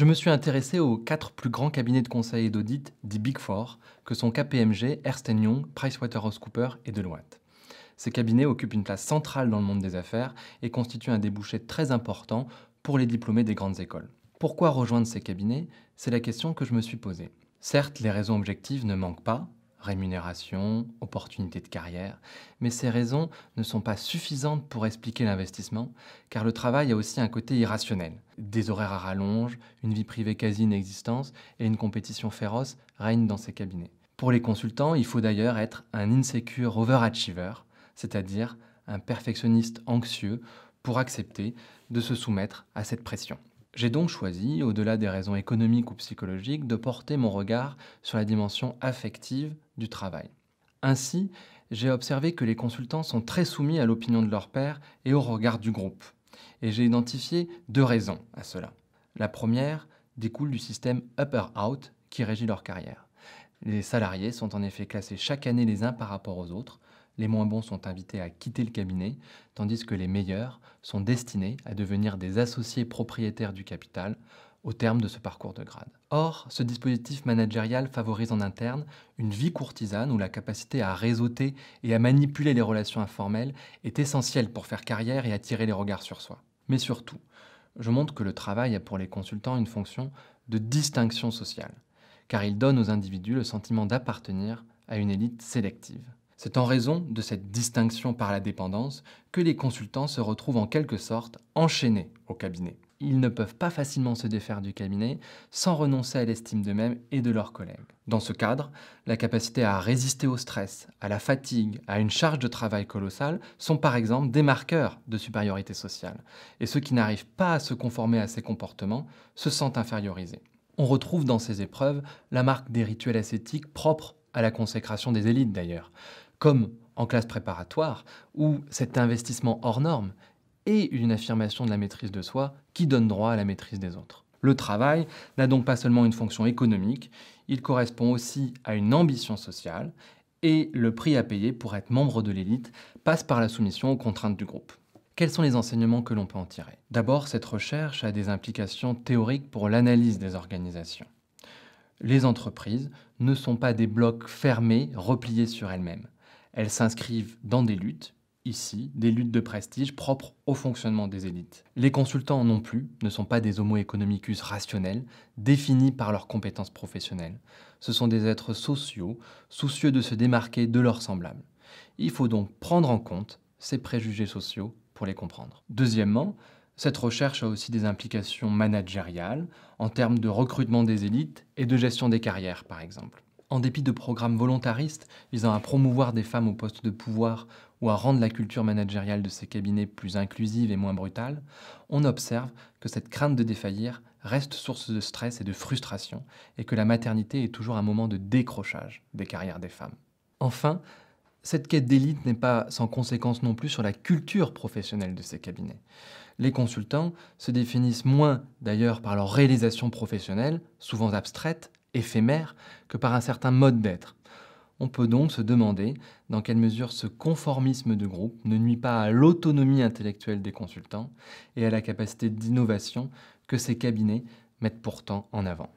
Je me suis intéressé aux quatre plus grands cabinets de conseil et d'audit dits Big Four, que sont KPMG, Ernst Young, PricewaterhouseCoopers et Deloitte. Ces cabinets occupent une place centrale dans le monde des affaires et constituent un débouché très important pour les diplômés des grandes écoles. Pourquoi rejoindre ces cabinets C'est la question que je me suis posée. Certes, les raisons objectives ne manquent pas, rémunération, opportunités de carrière, mais ces raisons ne sont pas suffisantes pour expliquer l'investissement, car le travail a aussi un côté irrationnel. Des horaires à rallonge, une vie privée quasi inexistante et une compétition féroce règnent dans ces cabinets. Pour les consultants, il faut d'ailleurs être un insecure overachiever, c'est-à-dire un perfectionniste anxieux pour accepter de se soumettre à cette pression. J'ai donc choisi, au-delà des raisons économiques ou psychologiques, de porter mon regard sur la dimension affective du travail. Ainsi, j'ai observé que les consultants sont très soumis à l'opinion de leur père et au regard du groupe. Et j'ai identifié deux raisons à cela. La première découle du système upper-out qui régit leur carrière. Les salariés sont en effet classés chaque année les uns par rapport aux autres, les moins bons sont invités à quitter le cabinet, tandis que les meilleurs sont destinés à devenir des associés propriétaires du capital au terme de ce parcours de grade. Or, ce dispositif managérial favorise en interne une vie courtisane où la capacité à réseauter et à manipuler les relations informelles est essentielle pour faire carrière et attirer les regards sur soi. Mais surtout, je montre que le travail a pour les consultants une fonction de distinction sociale, car il donne aux individus le sentiment d'appartenir à une élite sélective. C'est en raison de cette distinction par la dépendance que les consultants se retrouvent en quelque sorte enchaînés au cabinet. Ils ne peuvent pas facilement se défaire du cabinet sans renoncer à l'estime d'eux-mêmes et de leurs collègues. Dans ce cadre, la capacité à résister au stress, à la fatigue, à une charge de travail colossale sont par exemple des marqueurs de supériorité sociale, et ceux qui n'arrivent pas à se conformer à ces comportements se sentent infériorisés. On retrouve dans ces épreuves la marque des rituels ascétiques propres à la consécration des élites d'ailleurs comme en classe préparatoire, où cet investissement hors norme est une affirmation de la maîtrise de soi qui donne droit à la maîtrise des autres. Le travail n'a donc pas seulement une fonction économique, il correspond aussi à une ambition sociale, et le prix à payer pour être membre de l'élite passe par la soumission aux contraintes du groupe. Quels sont les enseignements que l'on peut en tirer D'abord, cette recherche a des implications théoriques pour l'analyse des organisations. Les entreprises ne sont pas des blocs fermés, repliés sur elles-mêmes. Elles s'inscrivent dans des luttes, ici, des luttes de prestige propres au fonctionnement des élites. Les consultants non plus ne sont pas des homo economicus rationnels, définis par leurs compétences professionnelles. Ce sont des êtres sociaux, soucieux de se démarquer de leurs semblables. Il faut donc prendre en compte ces préjugés sociaux pour les comprendre. Deuxièmement, cette recherche a aussi des implications managériales en termes de recrutement des élites et de gestion des carrières, par exemple en dépit de programmes volontaristes visant à promouvoir des femmes au poste de pouvoir ou à rendre la culture managériale de ces cabinets plus inclusive et moins brutale, on observe que cette crainte de défaillir reste source de stress et de frustration, et que la maternité est toujours un moment de décrochage des carrières des femmes. Enfin, cette quête d'élite n'est pas sans conséquence non plus sur la culture professionnelle de ces cabinets. Les consultants se définissent moins d'ailleurs par leur réalisation professionnelle, souvent abstraite, éphémère que par un certain mode d'être. On peut donc se demander dans quelle mesure ce conformisme de groupe ne nuit pas à l'autonomie intellectuelle des consultants et à la capacité d'innovation que ces cabinets mettent pourtant en avant.